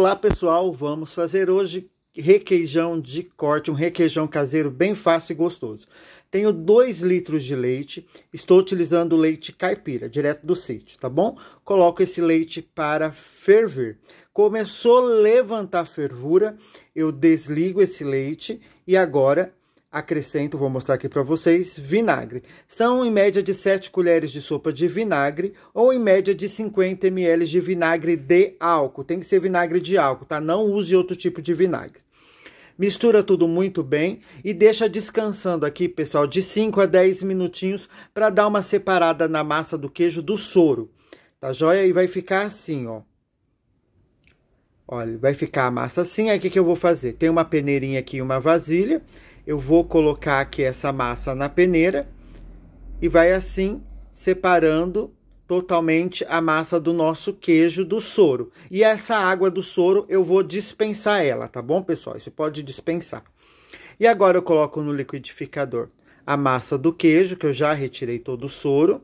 Olá pessoal, vamos fazer hoje requeijão de corte, um requeijão caseiro bem fácil e gostoso. Tenho 2 litros de leite, estou utilizando leite caipira, direto do sítio, tá bom? Coloco esse leite para ferver. Começou a levantar fervura, eu desligo esse leite e agora acrescento, vou mostrar aqui para vocês, vinagre. São em média de 7 colheres de sopa de vinagre ou em média de 50 ml de vinagre de álcool. Tem que ser vinagre de álcool, tá? Não use outro tipo de vinagre. Mistura tudo muito bem e deixa descansando aqui, pessoal, de 5 a 10 minutinhos para dar uma separada na massa do queijo do soro. Tá joia? E vai ficar assim, ó. Olha, vai ficar a massa assim. Aí o que, que eu vou fazer? Tem uma peneirinha aqui e uma vasilha eu vou colocar aqui essa massa na peneira e vai assim separando totalmente a massa do nosso queijo do soro. E essa água do soro eu vou dispensar ela, tá bom, pessoal? Isso pode dispensar. E agora eu coloco no liquidificador a massa do queijo, que eu já retirei todo o soro.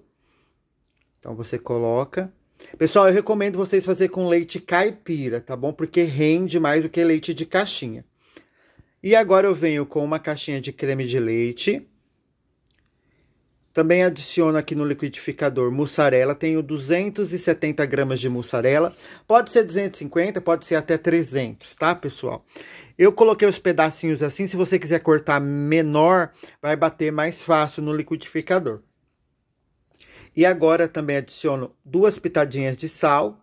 Então você coloca. Pessoal, eu recomendo vocês fazer com leite caipira, tá bom? Porque rende mais do que leite de caixinha. E agora eu venho com uma caixinha de creme de leite. Também adiciono aqui no liquidificador mussarela. Tenho 270 gramas de mussarela. Pode ser 250, pode ser até 300, tá, pessoal? Eu coloquei os pedacinhos assim. Se você quiser cortar menor, vai bater mais fácil no liquidificador. E agora também adiciono duas pitadinhas de sal.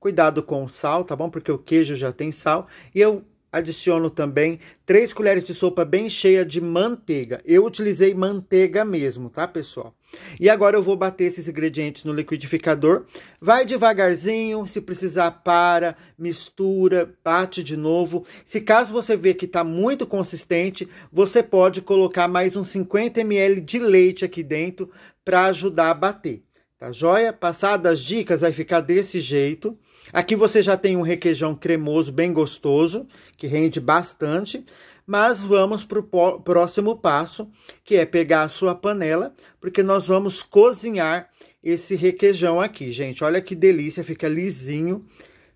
Cuidado com o sal, tá bom? Porque o queijo já tem sal. E eu Adiciono também 3 colheres de sopa bem cheia de manteiga. Eu utilizei manteiga mesmo, tá, pessoal? E agora eu vou bater esses ingredientes no liquidificador. Vai devagarzinho, se precisar para, mistura, bate de novo. Se caso você ver que está muito consistente, você pode colocar mais uns 50 ml de leite aqui dentro para ajudar a bater. Tá joia? Passadas as dicas vai ficar desse jeito. Aqui você já tem um requeijão cremoso bem gostoso, que rende bastante, mas vamos para o próximo passo, que é pegar a sua panela, porque nós vamos cozinhar esse requeijão aqui, gente. Olha que delícia, fica lisinho,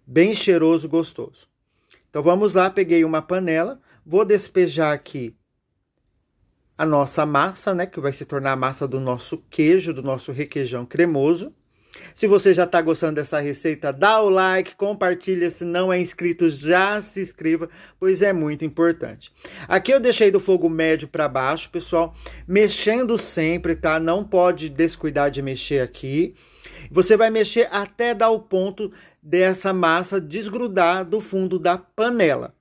bem cheiroso, gostoso. Então vamos lá, peguei uma panela, vou despejar aqui a nossa massa, né, que vai se tornar a massa do nosso queijo, do nosso requeijão cremoso. Se você já está gostando dessa receita, dá o like, compartilha. Se não é inscrito, já se inscreva, pois é muito importante. Aqui eu deixei do fogo médio para baixo, pessoal, mexendo sempre, tá? Não pode descuidar de mexer aqui. Você vai mexer até dar o ponto dessa massa desgrudar do fundo da panela.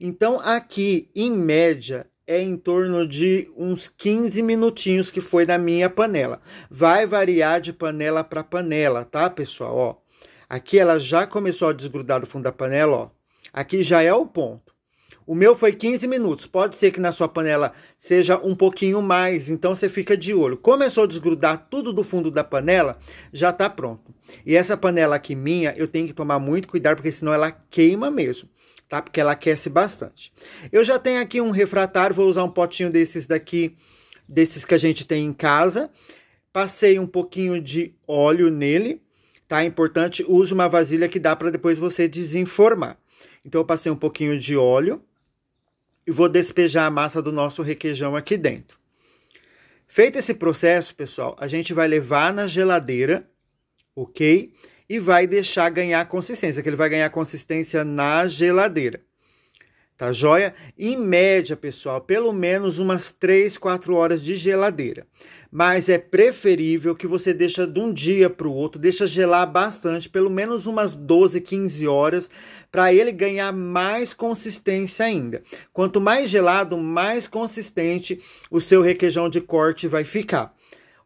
Então, aqui, em média, é em torno de uns 15 minutinhos que foi na minha panela. Vai variar de panela para panela, tá, pessoal? Ó, aqui ela já começou a desgrudar do fundo da panela, ó. Aqui já é o ponto. O meu foi 15 minutos. Pode ser que na sua panela seja um pouquinho mais, então você fica de olho. Começou a desgrudar tudo do fundo da panela, já está pronto. E essa panela aqui minha, eu tenho que tomar muito cuidado, porque senão ela queima mesmo tá? Porque ela aquece bastante. Eu já tenho aqui um refratário, vou usar um potinho desses daqui, desses que a gente tem em casa. Passei um pouquinho de óleo nele, tá? É importante, use uma vasilha que dá para depois você desenformar. Então eu passei um pouquinho de óleo e vou despejar a massa do nosso requeijão aqui dentro. Feito esse processo, pessoal, a gente vai levar na geladeira, ok? e vai deixar ganhar consistência, que ele vai ganhar consistência na geladeira. Tá joia? Em média, pessoal, pelo menos umas 3, 4 horas de geladeira. Mas é preferível que você deixa de um dia para o outro, deixa gelar bastante, pelo menos umas 12, 15 horas, para ele ganhar mais consistência ainda. Quanto mais gelado, mais consistente o seu requeijão de corte vai ficar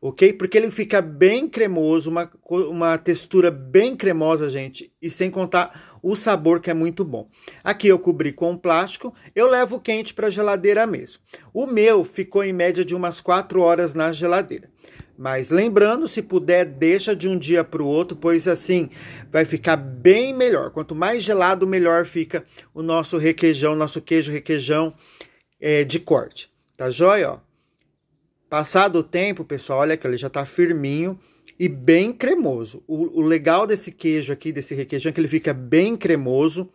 ok? Porque ele fica bem cremoso, uma, uma textura bem cremosa, gente, e sem contar o sabor que é muito bom. Aqui eu cobri com um plástico, eu levo quente para a geladeira mesmo. O meu ficou em média de umas 4 horas na geladeira. Mas lembrando, se puder, deixa de um dia para o outro, pois assim vai ficar bem melhor. Quanto mais gelado, melhor fica o nosso requeijão, nosso queijo requeijão é, de corte. Tá joia? Ó? Passado o tempo, pessoal, olha que ele já tá firminho e bem cremoso. O, o, legal desse queijo aqui, desse requeijão, é que ele fica bem cremoso.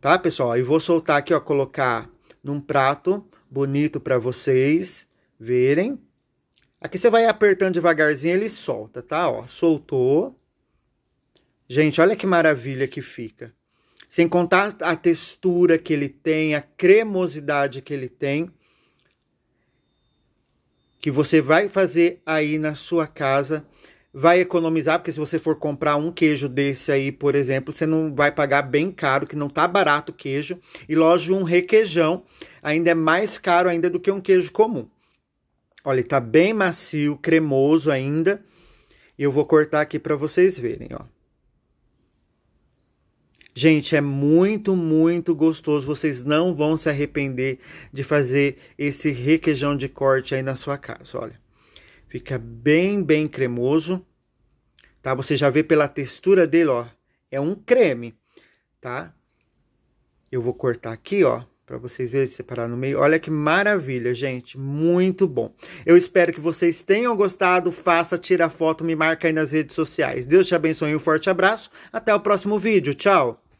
Tá, pessoal? E vou soltar aqui, ó, colocar num prato bonito para vocês verem. Aqui você vai apertando devagarzinho, ele solta, tá? Ó, soltou. Gente, olha que maravilha que fica. Sem contar a textura que ele tem, a cremosidade que ele tem que você vai fazer aí na sua casa vai economizar, porque se você for comprar um queijo desse aí, por exemplo, você não vai pagar bem caro, que não tá barato o queijo. E loja um requeijão ainda é mais caro ainda do que um queijo comum. Olha, ele tá bem macio, cremoso ainda. E eu vou cortar aqui para vocês verem, ó. Gente, é muito, muito gostoso. Vocês não vão se arrepender de fazer esse requeijão de corte aí na sua casa. Olha, fica bem, bem cremoso, tá? Você já vê pela textura dele, ó. É um creme, tá? Eu vou cortar aqui, ó para vocês verem separar no meio. Olha que maravilha, gente, muito bom. Eu espero que vocês tenham gostado, faça, tira foto, me marca aí nas redes sociais. Deus te abençoe, um forte abraço, até o próximo vídeo, tchau!